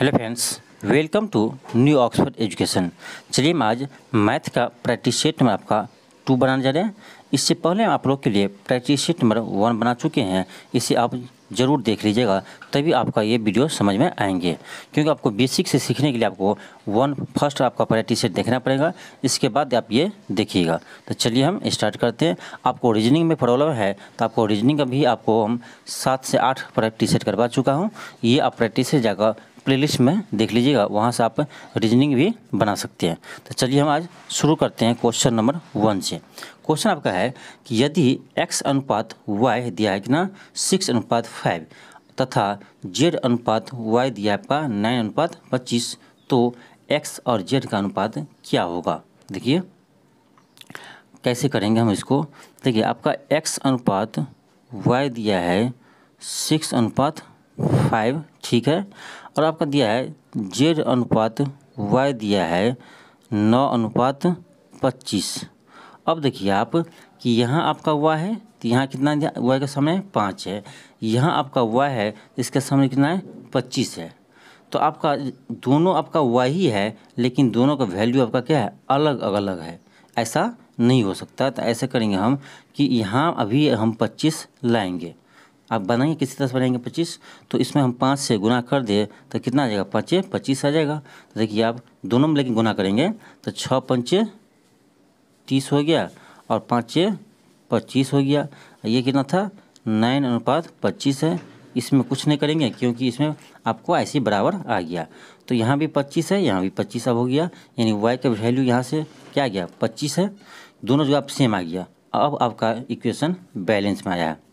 Hello friends welcome to New Oxford Education चलिए हम आज मैथ का प्रैक्टिस सेट में आपका टू बनाने जा रहे हैं इससे पहले हम आप लोग के लिए प्रैक्टिस सेट नंबर वन बना चुके हैं इसे आप ज़रूर देख लीजिएगा तभी आपका ये वीडियो समझ में आएंगे क्योंकि आपको बेसिक से सीखने के लिए आपको वन फर्स्ट आपका प्रैक्टिस सेट देखना पड़ेगा इसके बाद आप ये देखिएगा तो चलिए हम स्टार्ट करते हैं आपको रीजनिंग में प्रॉब्लम है तो आपको रीजनिंग का भी आपको हम सात से आठ प्रैक्टिस सेट करवा चुका हूँ ये आप प्रैक्टिस से जाकर प्लेलिस्ट में देख लीजिएगा वहाँ से आप रीजनिंग भी बना सकते हैं तो चलिए हम आज शुरू करते हैं क्वेश्चन नंबर वन से क्वेश्चन आपका है कि यदि एक्स अनुपात वाई दिया है कि ना सिक्स अनुपात फाइव तथा जेड अनुपात वाई दिया है आपका नाइन अनुपात पच्चीस तो एक्स और जेड का अनुपात क्या होगा देखिए कैसे करेंगे हम इसको देखिए आपका एक्स अनुपात वाई दिया है सिक्स अनुपात फाइव ठीक है और आपका दिया है जेड अनुपात वाई दिया है नौ अनुपात पच्चीस अब देखिए आप कि यहाँ आपका हुआ है तो यहाँ कितना दिया वाई का समय पाँच है यहाँ आपका वाई है इसका समय कितना है पच्चीस है तो आपका दोनों आपका वाई ही है लेकिन दोनों का वैल्यू आपका क्या है अलग अलग है ऐसा नहीं हो सकता तो ऐसे करेंगे हम कि यहाँ अभी हम पच्चीस लाएंगे आप बनाएंगे किसी तरह से बनाएंगे पच्चीस तो इसमें हम पाँच से गुना कर दिए तो कितना आ जाएगा पाँचे पच्चीस आ जाएगा तो देखिए आप दोनों में लेकिन गुना करेंगे तो छः पंचे तीस हो गया और पाँचे पच्चीस हो गया ये कितना था नाइन अनुपात पच्चीस है इसमें कुछ नहीं करेंगे क्योंकि इसमें आपको ऐसे बराबर आ गया तो यहाँ भी पच्चीस है यहाँ भी पच्चीस अब हो गया यानी वाई का वैल्यू यहाँ से क्या गया पच्चीस है दोनों जगह आप सेम आ गया अब आपका इक्वेशन बैलेंस में आया है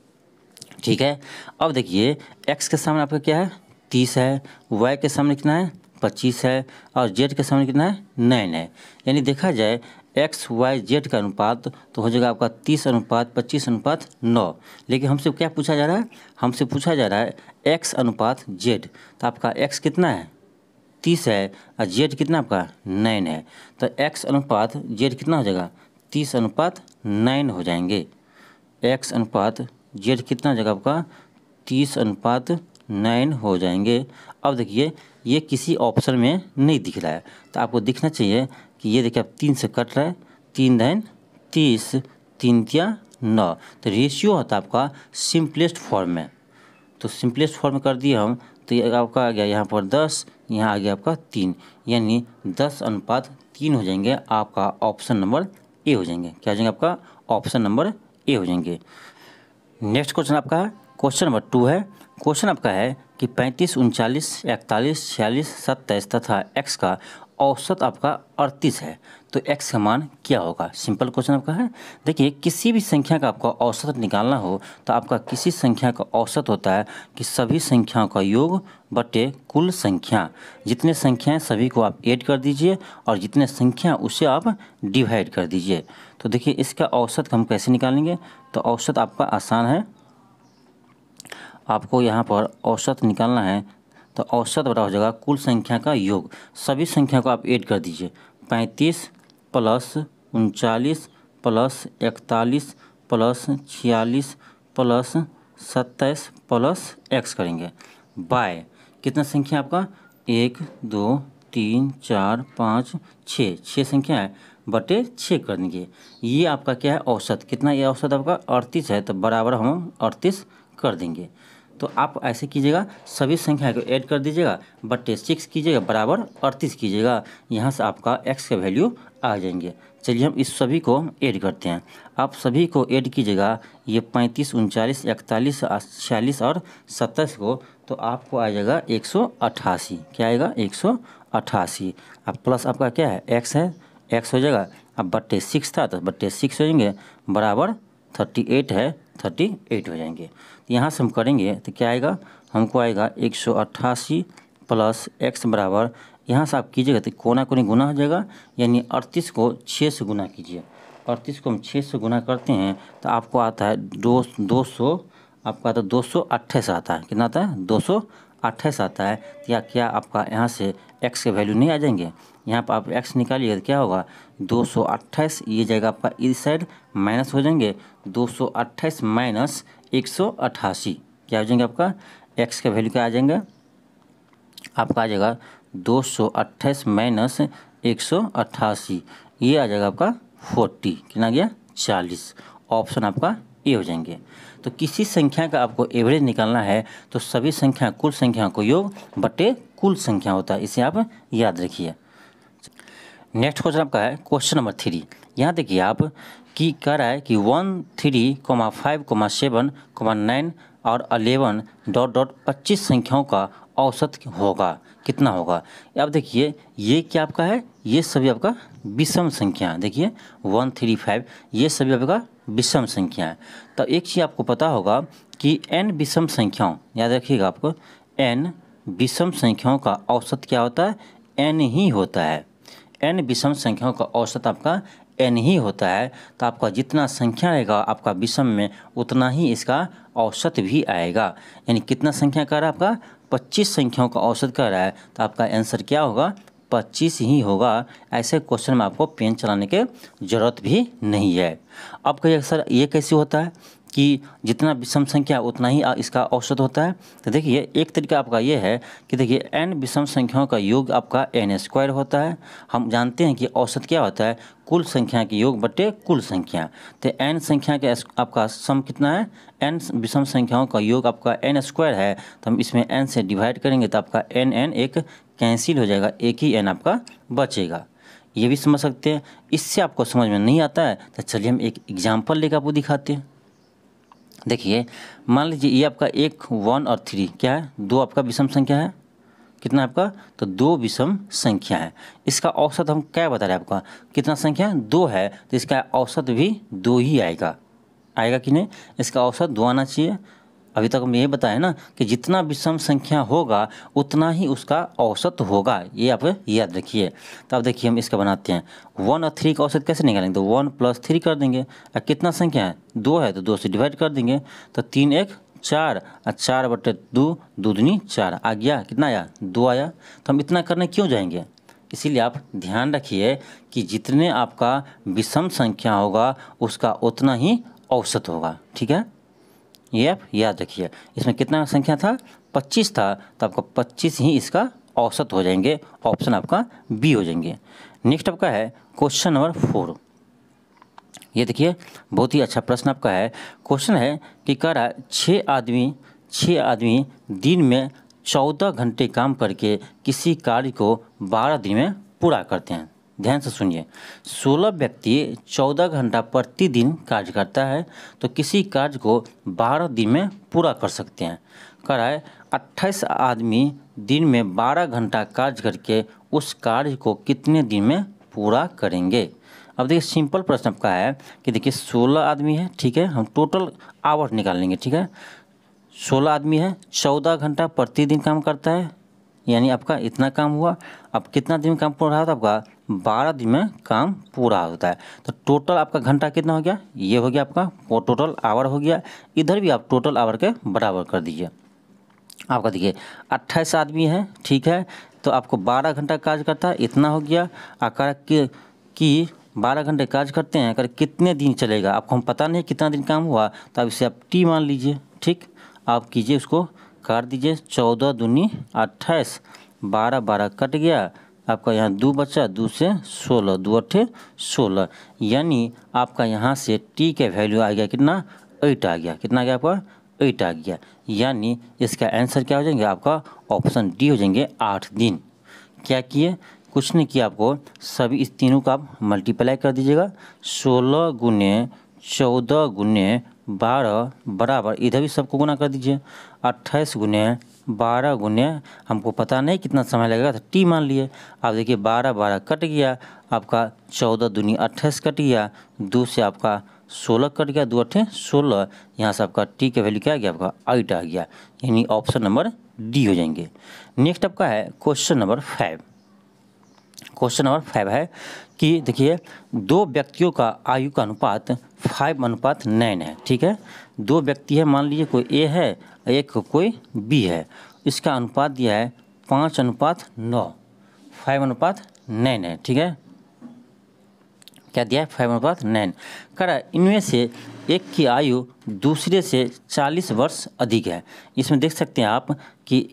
ठीक है अब देखिए एक्स के सामने आपका क्या है तीस है वाई के सामने कितना है पच्चीस है और जेड के सामने कितना है नाइन है यानी देखा जाए एक्स वाई जेड का अनुपात तो हो जाएगा आपका तीस अनुपात पच्चीस अनुपात नौ लेकिन हमसे क्या पूछा जा रहा है हमसे पूछा जा रहा है एक्स अनुपात जेड तो आपका एक्स कितना है तीस है और जेड कितना आपका नाइन है तो एक्स अनुपात जेड कितना हो जाएगा तीस अनुपात नाइन हो जाएंगे एक्स अनुपात जेड कितना जगह आपका तीस अनुपात नाइन हो जाएंगे अब देखिए ये किसी ऑप्शन में नहीं दिख रहा है तो आपको दिखना चाहिए कि ये देखिए आप तीन से कट रहा है तीन दाइन तीस तीन तिया नौ तो रेशियो होता है आपका सिंपलेस्ट फॉर्म में तो सिंपलेस्ट फॉर्म में कर दिए हम तो ये आपका आ गया यहाँ पर दस यहाँ आ गया आपका तीन यानी दस अनुपात तीन हो जाएंगे आपका ऑप्शन नंबर ए हो जाएंगे क्या हो जाएंगे आपका ऑप्शन नंबर ए हो जाएंगे नेक्स्ट क्वेश्चन आपका क्वेश्चन नंबर टू है क्वेश्चन आपका है कि पैंतीस उनचालीस इकतालीस छियालीस सत्ताईस तथा एक्स का औसत आपका अड़तीस है तो x का मान क्या होगा सिंपल क्वेश्चन आपका है देखिए किसी भी संख्या का आपको औसत निकालना हो तो आपका किसी संख्या का औसत होता है कि सभी संख्याओं का योग बटे कुल संख्या जितने संख्याएं सभी को आप ऐड कर दीजिए और जितने संख्या उसे आप डिवाइड कर दीजिए तो देखिए इसका औसत हम कैसे निकालेंगे तो औसत आपका आसान है आपको यहाँ पर औसत निकालना है तो औसत बड़ा हो जाएगा कुल संख्या का योग सभी संख्या को आप ऐड कर दीजिए पैंतीस प्लस उनचालीस प्लस इकतालीस प्लस छियालीस प्लस सत्ताईस प्लस एक्स करेंगे बाय कितना संख्या आपका एक दो तीन चार पाँच छः छः संख्या है बटे छः कर देंगे ये आपका क्या है औसत कितना ये औसत आपका अड़तीस है तो बराबर हम अड़तीस कर देंगे तो आप ऐसे कीजिएगा सभी संख्या को ऐड कर दीजिएगा बटे सिक्स कीजिएगा बराबर अड़तीस कीजिएगा यहाँ से आपका एक्स का वैल्यू आ जाएंगे चलिए हम इस सभी को ऐड करते हैं आप सभी को ऐड कीजिएगा ये पैंतीस उनचालीस इकतालीस छियालीस और सत्ताईस को तो आपको आ जाएगा एक सौ अट्ठासी क्या आएगा एक सौ अट्ठासी अब प्लस आपका क्या है एक्स है एक्स हो जाएगा अब बट्टे सिक्स था तो बट्टे सिक्स हो जाएंगे बराबर थर्टी एट है थर्टी एट हो जाएंगे तो यहाँ से हम करेंगे तो क्या आएगा हमको आएगा एक सौ अट्ठासी प्लस एक्स बराबर यहाँ से आप कीजिएगा तो कोना कोनी गुना हो जाएगा यानी अड़तीस को छः से गुना कीजिए अड़तीस को हम छः से गुना करते हैं तो आपको आता है दो दो सौ आपका आता तो है दो सौ अट्ठाईस आता है कितना आता है दो सौ अट्ठाईस आता है तो या क्या आपका यहाँ से एक्स के वैल्यू नहीं आ जाएंगे यहाँ पर आप एक्स निकालिए तो क्या होगा दो सौ अट्ठाईस ये जाएगा आपका इस साइड माइनस हो जाएंगे दो सौ अट्ठाईस माइनस एक सौ अट्ठासी क्या हो जाएंगे आपका एक्स का वैल्यू क्या आ जाएंगे आपका आ जाएगा दो सौ माइनस एक सौ अट्ठासी ये आ जाएगा आपका फोर्टी कितना गया चालीस ऑप्शन आपका ए हो जाएंगे तो किसी संख्या का आपको एवरेज निकालना है तो सभी संख्या कुल संख्या को योग बटे कुल संख्या होता है इसे आप याद रखिए नेक्स्ट क्वेश्चन आपका है क्वेश्चन नंबर थ्री यहाँ देखिए आप कि कह रहा है कि one three comma five comma seven comma nine और अलेवन डॉट डॉट पच्चीस संख्याओं का औसत होगा कितना होगा अब देखिए ये क्या आपका है ये सभी आपका विषम संख्या है देखिए वन थ्री फाइव ये सभी आपका विषम संख्या है तो एक चीज़ आपको पता होगा कि एन विषम संख्याओं याद रखिएगा आपको एन विषम संख्याओं का औसत क्या होता है एन ही होता है एन विषम संख्याओं का औसत आपका एन ही होता है तो आपका जितना संख्या रहेगा आपका विषम में उतना ही इसका औसत भी आएगा यानी कितना संख्या कह रहा आपका 25 संख्याओं का औसत कर रहा है तो आपका आंसर क्या होगा 25 ही होगा ऐसे क्वेश्चन में आपको पेन चलाने की ज़रूरत भी नहीं है अब कहिए सर ये कैसे होता है कि जितना विषम संख्या उतना ही इसका औसत होता है तो देखिए एक तरीका आपका ये है कि देखिए एन विषम संख्याओं का योग आपका एन स्क्वायर होता है हम जानते हैं कि औसत क्या होता है कुल संख्या के योग बटे कुल संख्या तो एन संख्या का आपका सम कितना है एन विषम संख्याओं का योग आपका एन स्क्वायर है तो हम इसमें एन से डिवाइड करेंगे तो आपका एन एन एक कैंसिल हो जाएगा एक ही एन आपका बचेगा ये भी समझ सकते हैं इससे आपको समझ में नहीं आता है तो चलिए हम एक एग्जाम्पल लेकर आपको दिखाते हैं देखिए मान लीजिए ये आपका एक वन और थ्री क्या है दो आपका विषम संख्या है कितना आपका तो दो विषम संख्या है इसका औसत हम क्या बता रहे हैं आपका कितना संख्या दो है तो इसका औसत भी दो ही आएगा आएगा कि नहीं इसका औसत दो आना चाहिए अभी तक हम ये बताएं ना कि जितना विषम संख्या होगा उतना ही उसका औसत होगा ये आप याद रखिए तो अब देखिए हम इसका बनाते हैं वन और थ्री का औसत कैसे निकालेंगे तो वन प्लस थ्री कर देंगे और कितना संख्या है दो है तो दो से डिवाइड कर देंगे तो तीन एक चार और चार बटे दो दू दूनी चार आ गया कितना आया दो आया तो हम इतना करने क्यों जाएंगे इसीलिए आप ध्यान रखिए कि जितने आपका विषम संख्या होगा उसका उतना ही औसत होगा ठीक है ये आप याद रखिए इसमें कितना संख्या था 25 था तो आपका 25 ही इसका औसत हो जाएंगे ऑप्शन आपका बी हो जाएंगे नेक्स्ट आपका है क्वेश्चन नंबर फोर ये देखिए बहुत ही अच्छा प्रश्न आपका है क्वेश्चन है कि कह रहा है छः आदमी छः आदमी दिन में चौदह घंटे काम करके किसी कार्य को बारह दिन में पूरा करते हैं ध्यान से सुनिए 16 व्यक्ति 14 घंटा प्रतिदिन कार्य करता है तो किसी कार्य को 12 दिन में पूरा कर सकते हैं कराए 28 आदमी दिन में 12 घंटा कार्य करके उस कार्य को कितने दिन में पूरा करेंगे अब देखिए सिंपल प्रश्न आपका है कि देखिए 16 आदमी है ठीक है हम टोटल आवर निकाल लेंगे ठीक है 16 आदमी है 14 घंटा प्रतिदिन काम करता है यानी आपका इतना काम हुआ अब कितना दिन काम पूरा रहा था आपका बारह दिन में काम पूरा होता है तो टोटल आपका घंटा कितना हो गया ये हो गया आपका वो टोटल आवर हो गया इधर भी आप टोटल आवर के बराबर कर दीजिए आपका देखिए अट्ठाईस आदमी हैं ठीक है तो आपको बारह घंटा काज करता है इतना हो गया आकार कि, कि बारह घंटे काज करते हैं अगर कितने दिन चलेगा आपको हम पता नहीं कितना दिन काम हुआ तो आप इसे आप टी मान लीजिए ठीक आप कीजिए उसको कर दीजिए चौदह दूनी अट्ठाईस बारह बारह कट गया आपका यहाँ दो बचा दो से सोलह दो अट्ठे सोलह यानी आपका यहाँ से टी का वैल्यू आ गया कितना एट आ गया कितना आ गया आपका एट आ गया यानी इसका आंसर क्या हो जाएंगे आपका ऑप्शन डी हो जाएंगे आठ दिन क्या किए कुछ नहीं किया आपको सभी इस तीनों का आप मल्टीप्लाई कर दीजिएगा सोलह गुने चौदह गुने बारह बराबर इधर भी सबको गुना कर दीजिए अट्ठाईस गुने बारह गुने हमको पता नहीं कितना समय लगेगा तो टी मान लिए आप देखिए बारह बारह कट गया आपका चौदह दुनिया अट्ठाईस कट गया दो से आपका सोलह कट गया दो अट्ठे सोलह यहाँ से आपका टी का वैल्यू क्या आ गया आपका आइट आ गया यानी ऑप्शन नंबर डी हो जाएंगे नेक्स्ट आपका है question number five question number five है कि देखिए दो व्यक्तियों का आयु का अनुपात फाइव अनुपात नाइन है ठीक है दो व्यक्ति है मान लीजिए कोई ए है एक कोई बी है इसका अनुपात दिया है पाँच अनुपात नौ फाइव अनुपात नाइन है ठीक है क्या दिया है फाइव अनुपात नाइन करा इनमें से एक की आयु दूसरे से चालीस वर्ष अधिक है इसमें देख सकते हैं आप कि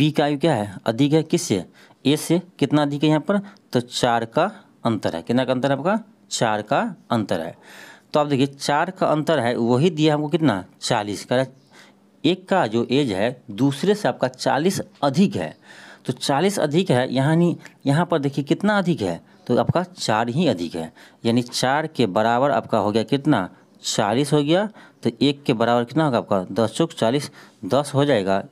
बी का आयु क्या है अधिक है किससे ए से कितना अधिक है यहाँ पर तो चार का अंतर है कितना का अंतर है आपका चार का अंतर है तो आप देखिए चार का अंतर है वही दिया हमको कितना चालीस का एक का जो एज है दूसरे से आपका चालीस अधिक है तो चालीस अधिक है यहाँ नहीं यहाँ पर देखिए कितना अधिक है तो आपका चार ही अधिक है यानी चार के बराबर आपका हो गया कितना चालीस हो गया तो एक के बराबर कितना होगा आपका दस चौक चालीस दस हो जाएगा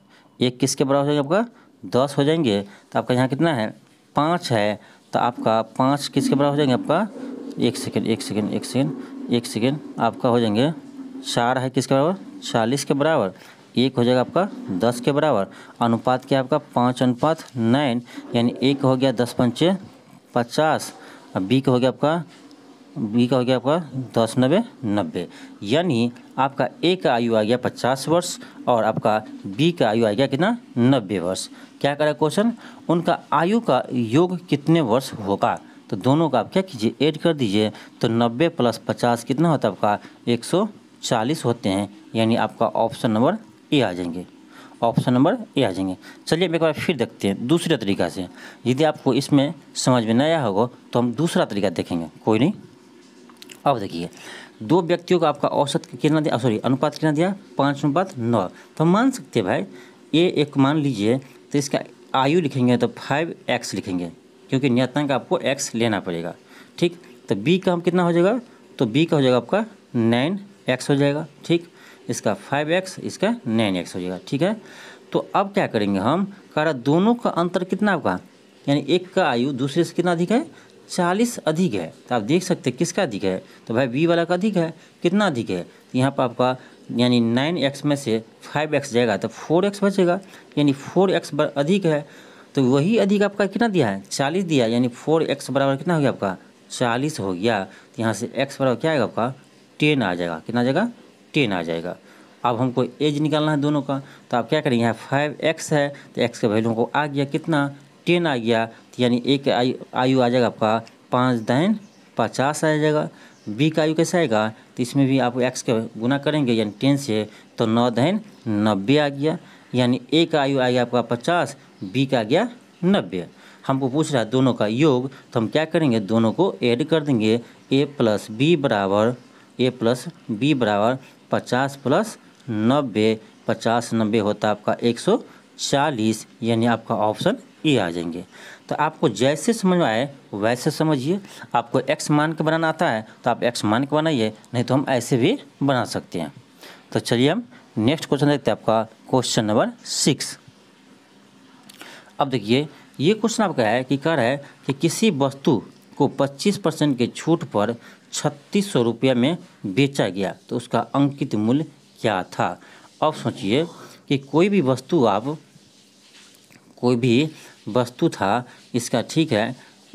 एक किसके बराबर हो जाएगा आपका दस हो जाएंगे तो आपका यहाँ कितना है पाँच है तो आपका पाँच किसके बराबर हो जाएंगे आपका एक सेकेंड एक सेकेंड एक सेकेंड एक सेकेंड आपका हो जाएंगे चार है किसके बराबर चालीस के बराबर एक हो जाएगा आपका दस के बराबर अनुपात क्या आपका पाँच अनुपात नाइन यानी एक हो गया दस पंचे पचास और बी का हो गया आपका बी का हो गया आपका दस नब्बे नब्बे यानी आपका ए का आयु आ गया पचास वर्ष और आपका बी का आयु आ गया कितना नब्बे वर्ष क्या करें क्वेश्चन उनका आयु का योग कितने वर्ष होगा तो दोनों का आप क्या कीजिए ऐड कर दीजिए तो नब्बे प्लस पचास कितना होता है आपका एक सौ चालीस होते हैं यानी आपका ऑप्शन नंबर ए आ जाएंगे ऑप्शन नंबर ए आ जाएंगे चलिए एक बार फिर देखते हैं दूसरे तरीका से यदि आपको इसमें समझ में नहीं आया होगा तो हम दूसरा तरीका देखेंगे कोई नहीं अब देखिए दो व्यक्तियों का आपका औसत कितना दिया सॉरी अनुपात कितना दिया पाँच अनुपात नौ तो मान सकते हैं भाई ये एक मान लीजिए तो इसका आयु लिखेंगे तो फाइव एक्स लिखेंगे क्योंकि नियतांक आपको एक्स लेना पड़ेगा ठीक तो बी का हम कितना हो जाएगा तो बी का हो जाएगा आपका नाइन एक्स हो जाएगा ठीक इसका फाइव एक्स इसका नाइन एक्स हो जाएगा ठीक है तो अब क्या करेंगे हम कह रहा दोनों का अंतर कितना आपका यानी एक का आयु दूसरे से कितना अधिक है चालीस अधिक है तो आप देख सकते हैं किसका अधिक है तो भाई बी वाला का अधिक है कितना अधिक है तो यहाँ पर आपका यानी नाइन एक्स में से फाइव एक्स जाएगा तो फोर एक्स बचेगा यानी फोर एक्स अधिक है तो वही अधिक आपका कितना दिया है चालीस दिया यानी फोर एक्स बराबर कितना हो गया आपका चालीस हो गया तो यहाँ से एक्स बराबर क्या आएगा आपका टेन आ जाएगा कितना आ जाएगा टेन आ जाएगा अब हमको एज निकालना है दोनों का तो आप क्या करेंगे यहाँ फाइव एक्स है तो एक्स के वैल्यू को आ गया कितना टेन आ गया यानी ए का आयु आयु आ जाएगा आपका पाँच दैन पचास आ जाएगा बी का आयु कैसे आएगा तो इसमें भी आप एक्स का गुना करेंगे यानी टेन से तो नौ दैन नब्बे आ गया यानी ए का आयु आ गया आपका पचास बी का आ गया नब्बे हमको पूछ रहा है दोनों का योग तो हम क्या करेंगे दोनों को ऐड कर देंगे ए प्लस बी बराबर ए प्लस बी बराबर पचास प्लस नब्बे पचास नब्बे होता है आपका एक सौ चालीस यानी आपका ऑप्शन ये आ जाएंगे तो आपको जैसे समझ में आए वैसे समझिए आपको एक्स मान के बनाना आता है तो आप एक्स मान के बनाइए नहीं तो हम ऐसे भी बना सकते हैं तो चलिए हम नेक्स्ट क्वेश्चन देखते हैं आपका क्वेश्चन नंबर सिक्स अब देखिए ये क्वेश्चन आपका है कि कह रहा है कि किसी वस्तु को 25 परसेंट के छूट पर छत्तीस सौ रुपये में बेचा गया तो उसका अंकित मूल्य क्या था अब सोचिए कि कोई भी वस्तु आप कोई भी वस्तु था इसका ठीक है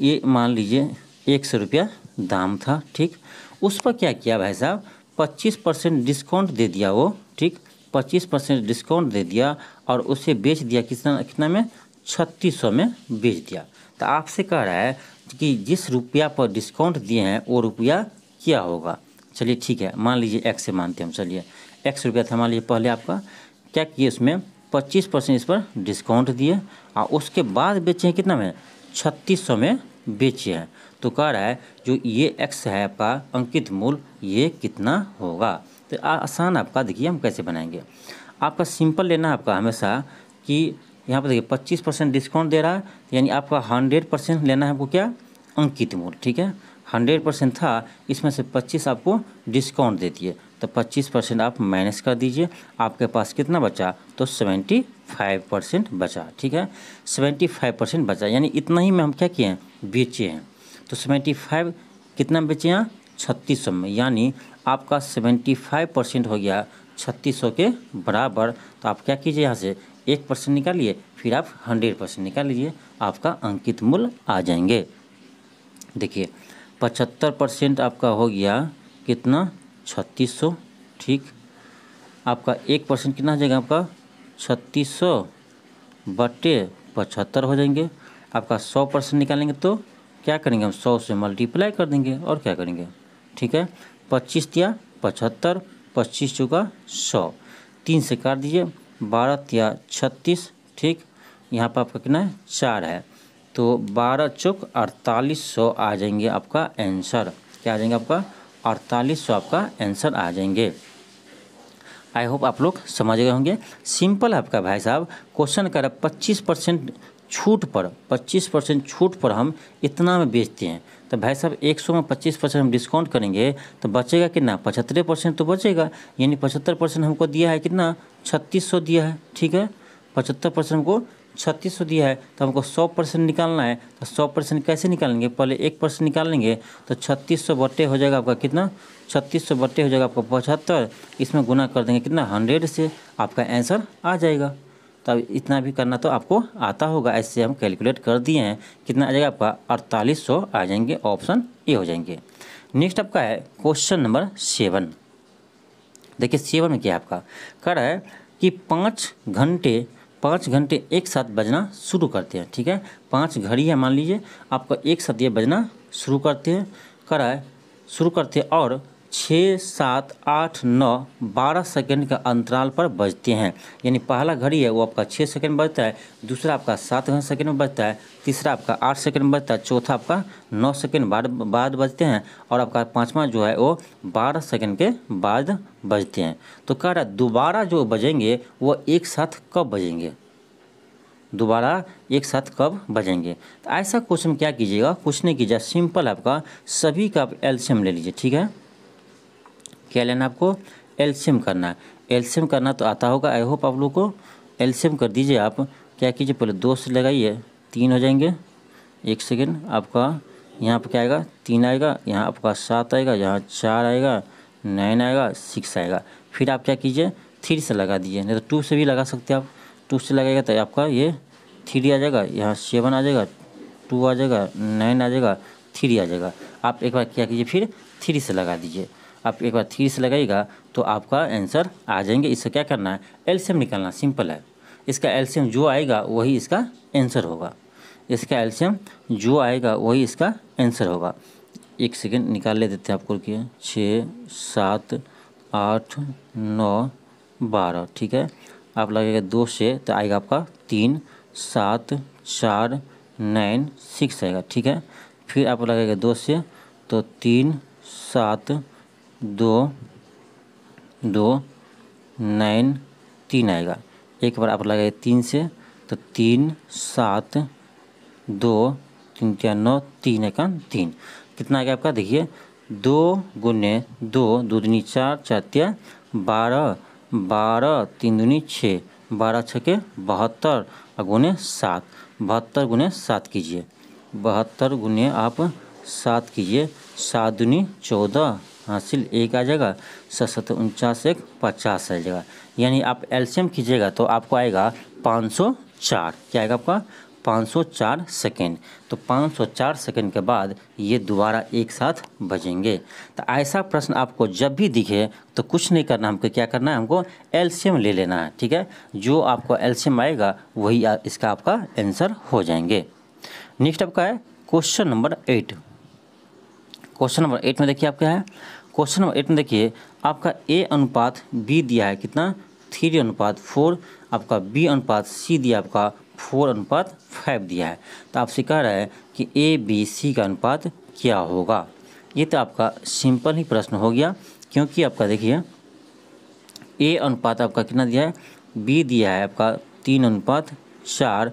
ये मान लीजिए एक सौ रुपया दाम था ठीक उस पर क्या किया भाई साहब पच्चीस परसेंट डिस्काउंट दे दिया वो ठीक पच्चीस परसेंट डिस्काउंट दे दिया और उसे बेच दिया कितना कितना में छत्तीस सौ में बेच दिया तो आपसे कह रहा है कि जिस रुपया पर डिस्काउंट दिए हैं वो रुपया क्या होगा चलिए ठीक है मान लीजिए एक्स से मानते हम चलिए एक्स रुपया था मान लीजिए पहले आपका क्या किए उसमें पच्चीस परसेंट इस पर डिस्काउंट दिए और उसके बाद बेचे हैं कितना में छत्तीस सौ में बेचे हैं तो कह रहा है जो ये एक्स है आपका अंकित मूल ये कितना होगा तो आसान आपका देखिए हम कैसे बनाएंगे आपका सिंपल लेना है आपका हमेशा कि यहाँ पर देखिए पच्चीस परसेंट डिस्काउंट दे रहा है यानी आपका हंड्रेड परसेंट लेना है आपको क्या अंकित मूल ठीक है हंड्रेड परसेंट था इसमें से पच्चीस आपको डिस्काउंट दे दिए तो 25 परसेंट आप माइनस कर दीजिए आपके पास कितना बचा तो 75 परसेंट बचा ठीक है 75 परसेंट बचा यानी इतना ही में हम क्या किए हैं बेचे हैं तो 75 कितना बेचे हैं छत्तीस में यानी आपका 75 परसेंट हो गया छत्तीस के बराबर तो आप क्या कीजिए यहाँ से एक परसेंट निकालिए फिर आप हंड्रेड परसेंट निकाल लीजिए आपका अंकित मूल्य आ जाएंगे देखिए पचहत्तर परसेंट आपका हो गया कितना छत्तीस सौ ठीक आपका एक परसेंट कितना हो जाएगा आपका छत्तीस सौ बटे पचहत्तर हो जाएंगे आपका सौ परसेंट निकालेंगे तो क्या करेंगे हम सौ से मल्टीप्लाई कर देंगे और क्या करेंगे ठीक है पच्चीस या पचहत्तर पच्चीस चुका सौ तीन से काट दीजिए बारह या छत्तीस ठीक यहाँ पर आपका कितना है चार है तो बारह चौक अड़तालीस सौ आ जाएंगे आपका आंसर क्या आ जाएंगे आपका अड़तालीस सौ आपका आंसर आ जाएंगे आई होप आप लोग समझ गए होंगे सिंपल आपका भाई साहब क्वेश्चन कर पच्चीस परसेंट छूट पर 25 परसेंट छूट पर हम इतना में बेचते हैं तो भाई साहब 100 में 25 परसेंट हम डिस्काउंट करेंगे तो बचेगा कितना पचहत्तर परसेंट तो बचेगा यानी पचहत्तर परसेंट हमको दिया है कितना छत्तीस सौ दिया है ठीक है पचहत्तर परसेंट हमको छत्तीस सौ दिया है तो हमको सौ परसेंट निकालना है तो सौ परसेंट कैसे निकालेंगे पहले एक परसेंट निकालेंगे तो छत्तीस सौ बट्टे हो जाएगा आपका कितना छत्तीस सौ बट्टे हो जाएगा आपका पचहत्तर इसमें गुना कर देंगे कितना हंड्रेड से आपका आंसर आ जाएगा तब इतना भी करना तो आपको आता होगा ऐसे हम कैलकुलेट कर दिए हैं कितना आ जाएगा आपका अड़तालीस सौ आ जाएंगे ऑप्शन ए हो जाएंगे नेक्स्ट आपका है क्वेश्चन नंबर सेवन देखिए सेवन में क्या आपका कर है कि पाँच घंटे पाँच घंटे एक साथ बजना शुरू करते हैं ठीक है पाँच घड़ी है मान लीजिए आपका एक साथ ये बजना शुरू करते हैं कराए शुरू करते हैं और छः सात आठ नौ बारह सेकंड का अंतराल पर बजते हैं यानी पहला घड़ी है वो आपका छः सेकंड बजता है दूसरा आपका सात सेकंड में बजता है तीसरा आपका आठ सेकंड बजता है चौथा आपका नौ सेकंड बाद बाद बजते हैं और आपका पाँचवा जो है वो बारह सेकंड के बाद बजते हैं तो कह रहा है दोबारा जो बजेंगे वो एक साथ कब बजेंगे दोबारा एक साथ कब बजेंगे तो ऐसा क्वेश्चन क्या कीजिएगा कुछ नहीं कीजिएगा सिंपल आपका सभी का आप एल्शियम ले लीजिए ठीक है क्या लेना आपको एल्शियम करना है एल्शियम करना तो आता होगा आई होप आप लोग को एल्शियम कर दीजिए आप क्या कीजिए पहले दो से लगाइए तीन हो जाएंगे एक सेकेंड आपका यहाँ पर क्या आएगा तीन आएगा यहाँ आपका सात आएगा यहाँ चार आएगा नाइन आएगा सिक्स आएगा फिर आप क्या कीजिए थ्री से लगा दीजिए नहीं तो टू से भी लगा सकते आप टू से लगाएगा तो आपका ये थ्री आ जाएगा यहाँ सेवन आ जाएगा टू आ जाएगा नाइन आ जाएगा थ्री आ जाएगा आप एक बार क्या कीजिए फिर थ्री से लगा दीजिए आप एक बार थ्री से लगाइएगा तो आपका आंसर आ जाएंगे इससे क्या करना है एल्शियम निकालना सिंपल है इसका एल्शियम जो आएगा वही इसका आंसर होगा इसका एल्शियम जो आएगा वही इसका आंसर होगा एक सेकेंड निकाल ले देते हैं आपको रुकिए छः सात आठ नौ बारह ठीक है आप लगेगा दो से तो आएगा आपका तीन सात चार नाइन सिक्स आएगा ठीक है फिर आप लगेगा दो से तो तीन सात दो दो नाइन तीन आएगा एक बार आप लगाइए तीन से तो तीन सात दो तीन क्या नौ तीन एक तीन कितना आ गया आपका देखिए दो गुने दो दो दूनी चार चार त्या बारह बारह तीन दूनी छः बारह छः के बहत्तर और गुने सात बहत्तर गुने सात कीजिए बहत्तर गुने आप सात कीजिए सात दूनी चौदह हासिल एक आ जाएगा सत उनचास एक पचास आ जाएगा यानी आप एल्शियम कीजिएगा तो आपको आएगा पाँच सौ चार क्या आएगा आपका 504 सेकेंड तो 504 सेकेंड के बाद ये दोबारा एक साथ बजेंगे तो ऐसा प्रश्न आपको जब भी दिखे तो कुछ नहीं करना हमको क्या करना है हमको एल्शियम ले लेना है ठीक है जो आपको एल्शियम आएगा वही इसका आपका आंसर हो जाएंगे नेक्स्ट आपका है question number eight question number eight में देखिए आप क्या है क्वेश्चन नंबर एट में देखिए आपका ए अनुपात बी दिया है कितना थ्री अनुपात फोर आपका बी अनुपात सी दिया आपका फोर अनुपात फाइव दिया है तो आपसे कह रहा है कि ए बी सी का अनुपात क्या होगा ये तो आपका सिंपल ही प्रश्न हो गया क्योंकि आपका देखिए ए अनुपात आपका कितना दिया है बी दिया है आपका तीन अनुपात चार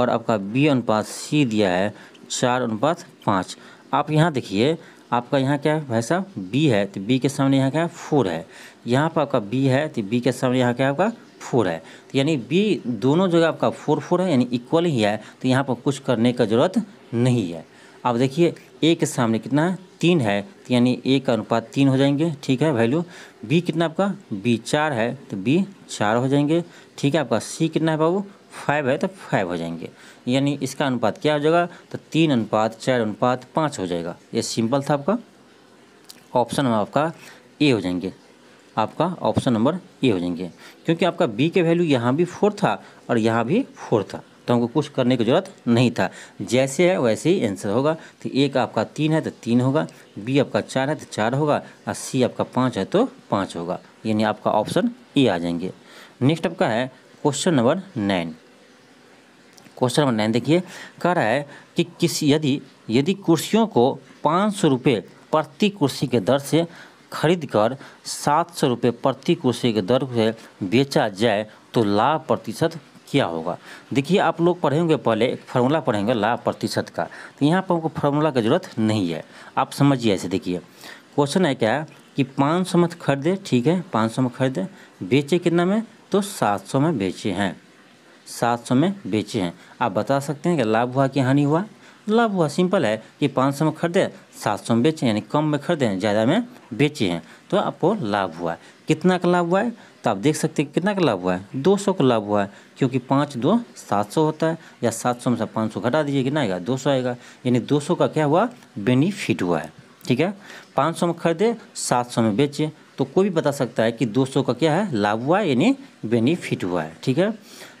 और आपका बी अनुपात सी दिया है चार अनुपात पाँच आप यहाँ देखिए आपका यहाँ क्या है भाई साहब बी है तो बी के सामने यहाँ क्या है फोर है यहाँ पर आपका बी है तो बी के सामने यहाँ क्या है आपका फोर है तो यानी बी दोनों जगह आपका फोर फोर है यानी इक्वल ही है तो यहाँ पर कुछ करने का ज़रूरत नहीं है अब देखिए ए के सामने कितना है तीन है तो यानी ए का अनुपात तीन हो जाएंगे ठीक है वैल्यू बी कितना आपका बी चार है तो बी चार हो जाएंगे ठीक है आपका सी कितना है बाबू फाइव है तो फाइव हो जाएंगे यानी इसका अनुपात क्या हो जाएगा तो तीन अनुपात चार अनुपात पाँच हो जाएगा ये सिंपल था आपका ऑप्शन नंबर आपका ए हो जाएंगे आपका ऑप्शन नंबर ए हो जाएंगे क्योंकि आपका बी के वैल्यू यहाँ भी फोर था और यहाँ भी फोर था तो हमको कुछ करने की ज़रूरत नहीं था जैसे है वैसे ही आंसर होगा तो एक आपका तीन है तो तीन होगा बी आपका चार है तो चार होगा और सी आपका पाँच है तो पाँच होगा यानी आपका ऑप्शन ए आ जाएंगे नेक्स्ट आपका है question number nine question number nine देखिए कह रहा है कि किसी यदि यदि कुर्सियों को पाँच सौ रुपये प्रति कुर्सी के दर से खरीद कर सात सौ रुपये प्रति कुर्सी के दर से बेचा जाए तो लाभ प्रतिशत क्या होगा देखिए आप लोग पढ़ेंगे पहले एक फार्मूला पढ़ेंगे लाभ प्रतिशत का तो यहाँ पर हमको फार्मूला की ज़रूरत नहीं है आप समझिए ऐसे देखिए क्वेश्चन है क्या कि पाँच सौ में खरीदे ठीक है पाँच सौ में खरीदे बेचे कितना में तो सात सौ में बेचे हैं सात सौ में बेचे हैं आप बता सकते हैं कि लाभ हुआ कि हानि हुआ लाभ हुआ सिंपल है कि पाँच सौ में खरीदे सात सौ में बेचें यानी कम में खरीदें ज़्यादा में बेचे हैं तो आपको लाभ हुआ है कितना का लाभ हुआ है तो आप देख सकते हैं कितना का लाभ हुआ है दो सौ का लाभ हुआ है क्योंकि पाँच दो सात सौ होता है या सात सौ में से पाँच सौ घटा दीजिए कितना आएगा दो सौ आएगा यानी दो सौ का क्या हुआ बेनिफिट हुआ है ठीक है पाँच सौ में खरीदे सात सौ में बेचे तो कोई भी बता सकता है कि दो सौ का क्या है लाभ हुआ है यानी बेनिफिट हुआ है ठीक है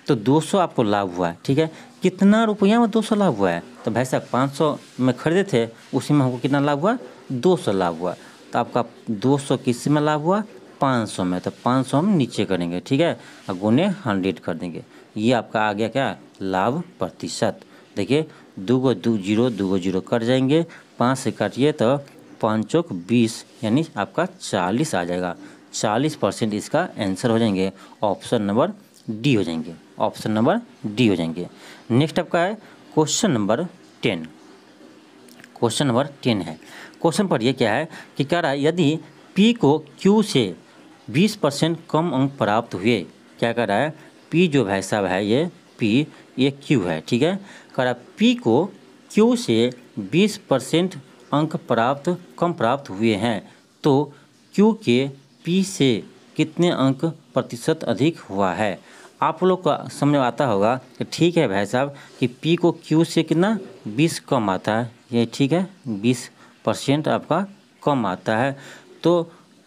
तो 200 आपको लाभ हुआ है ठीक है कितना रुपया में 200 लाभ हुआ है तो भाई साहब पाँच में खरीदे थे उसी में हमको कितना लाभ हुआ 200 लाभ हुआ तो आपका 200 किस में लाभ हुआ 500 में तो 500 हम नीचे करेंगे ठीक है और गुने हंड्रेड कर देंगे ये आपका आ गया क्या लाभ प्रतिशत देखिए दो गो दो जीरो दो गो जीरो कट जाएंगे पाँच से काटिए तो पाँचों चौक बीस यानी आपका चालीस आ जाएगा चालीस परसेंट इसका आंसर हो जाएंगे ऑप्शन नंबर डी हो जाएंगे ऑप्शन नंबर डी हो जाएंगे नेक्स्ट आपका है question number ten question number ten है क्वेश्चन पर ये क्या है कि कह रहा है यदि पी को क्यू से बीस परसेंट कम अंक प्राप्त हुए क्या कह रहा है पी जो भाई साहब है ये पी ये क्यू है ठीक है कह रहा है पी को क्यू से बीस परसेंट अंक प्राप्त कम प्राप्त हुए हैं तो क्यू के पी से कितने अंक प्रतिशत अधिक हुआ है आप लोग का समझ आता होगा कि ठीक है भाई साहब कि पी को क्यू से कितना बीस कम आता है ये ठीक है बीस परसेंट आपका कम आता है तो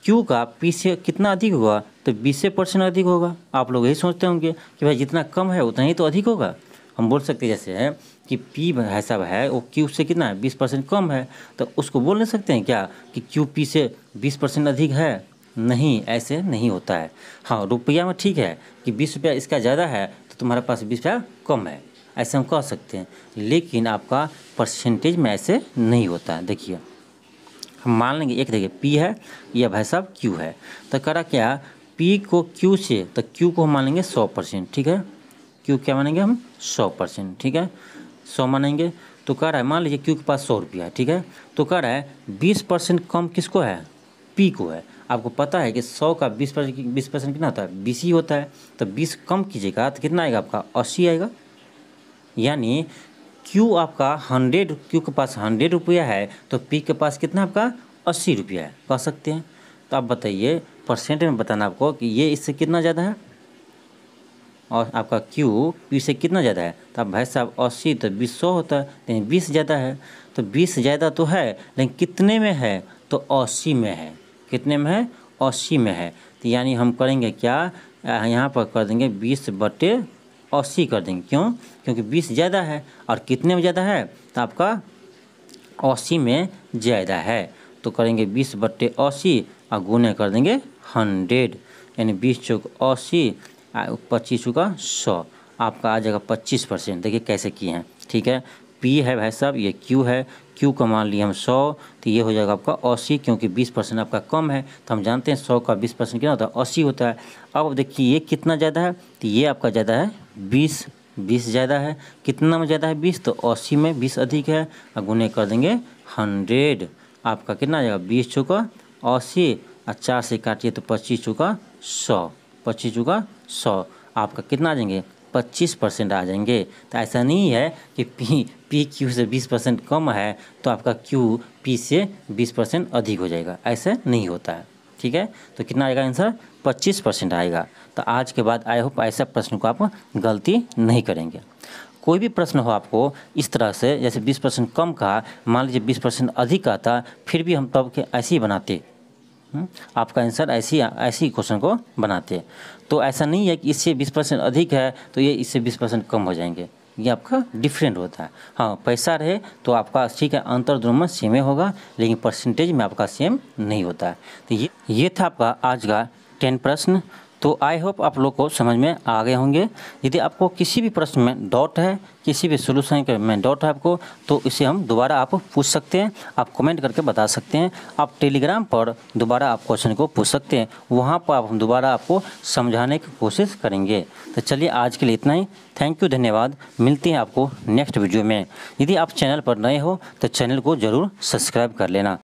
क्यू का पी से कितना अधिक हुआ तो 20 से परसेंट अधिक होगा आप लोग यही सोचते होंगे कि भाई जितना कम है उतना ही तो अधिक होगा हम बोल सकते जैसे है कि पी साहब है वो क्यू से कितना है बीस परसेंट कम है तो उसको बोल नहीं सकते हैं क्या कि क्यू पी से बीस परसेंट अधिक है नहीं ऐसे नहीं होता है हाँ रुपया में ठीक है कि बीस रुपया इसका ज़्यादा है तो तुम्हारे पास बीस रुपया कम है ऐसे हम कह सकते हैं लेकिन आपका परसेंटेज में ऐसे नहीं होता है देखिए हम मान लेंगे एक देखिए पी है या भाई साहब क्यू है तो करा क्या पी को क्यू से तो क्यू को हम मानेंगे सौ परसेंट ठीक है क्यू क्या मानेंगे हम सौ परसेंट ठीक है सौ मानेंगे तो कह रहा है मान लीजिए क्यू के पास सौ रुपया है ठीक है तो कह रहा है बीस परसेंट कम किसको है पी को है आपको पता है कि सौ का बीस परसेंट बीस परसेंट कितना होता है बीस ही होता है तो बीस कम कीजिएगा तो कितना आएगा आपका अस्सी आएगा यानी क्यू आपका हंड्रेड क्यू के पास हंड्रेड रुपया है तो पी के पास कितना आपका अस्सी रुपया है कह सकते हैं तो आप बताइए परसेंट में बताना आपको कि ये इससे कितना ज़्यादा है और आपका क्यू पी से कितना ज़्यादा है तो आप भाई साहब अस्सी तो बीस सौ होता है लेकिन बीस ज़्यादा है तो बीस ज़्यादा तो है लेकिन कितने में है तो अस्सी में है कितने में है अस्सी में है तो यानी हम करेंगे क्या यहाँ पर कर देंगे बीस बटे अस्सी कर देंगे क्यों क्योंकि बीस ज़्यादा है और कितने में ज़्यादा है तो आपका अस्सी में ज़्यादा है तो करेंगे बीस बट्टे अस्सी और गुने कर देंगे हंड्रेड यानी बीस चौक अस्सी पच्चीस चौका सौ आपका आ जाएगा पच्चीस परसेंट देखिए कैसे किए हैं ठीक है पी है भाई साहब ये क्यू है क्यू का मान लिया हम सौ तो ये हो जाएगा आपका अस्सी क्योंकि बीस परसेंट आपका कम है तो हम जानते हैं सौ का बीस परसेंट कितना होता है अस्सी होता है अब देखिए ये कितना ज़्यादा है तो ये आपका ज़्यादा है बीस बीस ज़्यादा है कितना में ज़्यादा है बीस तो अस्सी में बीस अधिक है और गुने कर देंगे हंड्रेड आपका कितना आ जाएगा बीस चुका अस्सी और चार से काटिए तो पच्चीस चुका सौ पच्चीस चुका सौ आपका कितना आ जाएंगे पच्चीस परसेंट आ जाएंगे तो ऐसा नहीं है कि पी पी क्यू से बीस परसेंट कम है तो आपका क्यू पी से बीस परसेंट अधिक हो जाएगा ऐसे नहीं होता है ठीक है तो कितना आएगा आंसर पच्चीस परसेंट आएगा तो आज के बाद आई होप ऐसा प्रश्न को आप गलती नहीं करेंगे कोई भी प्रश्न हो आपको इस तरह से जैसे 20 परसेंट कम कहा मान लीजिए 20 परसेंट अधिक कहा था फिर भी हम तब के ऐसे ही बनाते हम्म। आपका आंसर ऐसी ऐसी क्वेश्चन को बनाते हैं तो ऐसा नहीं है कि इससे बीस परसेंट अधिक है तो ये इससे बीस परसेंट कम हो जाएंगे ये आपका डिफरेंट होता है हाँ पैसा रहे तो आपका ठीक है अंतर दोनों में सेम होगा लेकिन परसेंटेज में आपका सेम नहीं होता है तो ये ये था आपका आज का टेन प्रश्न तो आई होप आप लोग को समझ में आ गए होंगे यदि आपको किसी भी प्रश्न में डॉट है किसी भी सोल्यूशन में डॉट है आपको तो इसे हम दोबारा आप पूछ सकते हैं आप कमेंट करके बता सकते हैं आप टेलीग्राम पर दोबारा आप क्वेश्चन को पूछ सकते हैं वहाँ पर आप हम दोबारा आपको समझाने की कोशिश करेंगे तो चलिए आज के लिए इतना ही थैंक यू धन्यवाद मिलते हैं आपको नेक्स्ट वीडियो में यदि आप चैनल पर नए हो तो चैनल को ज़रूर सब्सक्राइब कर लेना